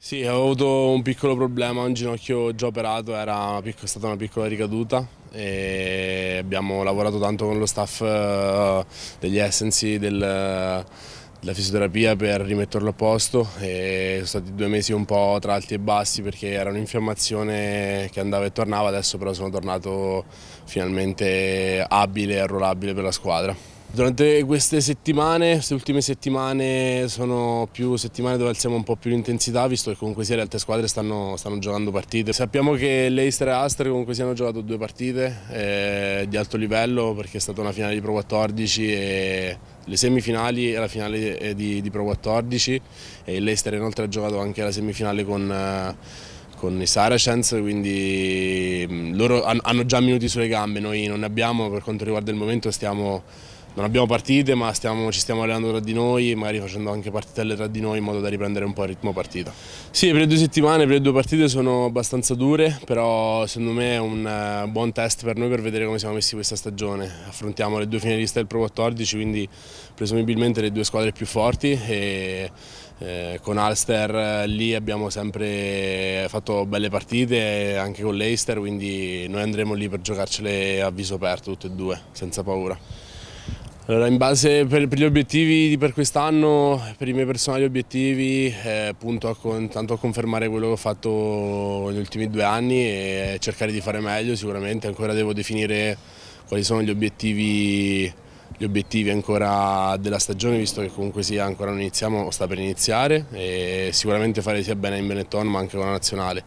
Sì, ho avuto un piccolo problema, un ginocchio già operato, era è stata una piccola ricaduta e abbiamo lavorato tanto con lo staff eh, degli Essency, del, della fisioterapia per rimetterlo a posto e sono stati due mesi un po' tra alti e bassi perché era un'infiammazione che andava e tornava, adesso però sono tornato finalmente abile e arruolabile per la squadra. Durante queste settimane, queste ultime settimane, sono più settimane dove alziamo un po' più l'intensità, visto che comunque sia le altre squadre stanno, stanno giocando partite. Sappiamo che l'Easter e Astre comunque si hanno giocato due partite eh, di alto livello, perché è stata una finale di Pro 14 e le semifinali e la finale eh, di, di Pro 14 e l'Easter inoltre ha giocato anche la semifinale con... Eh, con i Saracens, quindi mm, loro hanno già minuti sulle gambe, noi non ne abbiamo, per quanto riguarda il momento stiamo non abbiamo partite ma stiamo, ci stiamo allenando tra di noi magari facendo anche partitelle tra di noi in modo da riprendere un po' il ritmo partita. Sì, per le due settimane, per le due partite sono abbastanza dure però secondo me è un eh, buon test per noi per vedere come siamo messi questa stagione. Affrontiamo le due finaliste del Pro 14 quindi presumibilmente le due squadre più forti e eh, con Alster eh, lì abbiamo sempre fatto belle partite eh, anche con l'Eister quindi noi andremo lì per giocarcele a viso aperto tutte e due senza paura. Allora, in base per, per gli obiettivi di per quest'anno, per i miei personali obiettivi, eh, punto a, con, tanto a confermare quello che ho fatto negli ultimi due anni e cercare di fare meglio sicuramente, ancora devo definire quali sono gli obiettivi, gli obiettivi ancora della stagione, visto che comunque sia ancora non iniziamo o sta per iniziare, e sicuramente fare sia bene in Benetton ma anche con la Nazionale.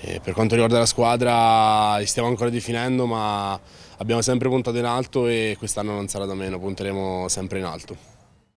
Eh, per quanto riguarda la squadra li stiamo ancora definendo ma abbiamo sempre puntato in alto e quest'anno non sarà da meno, punteremo sempre in alto.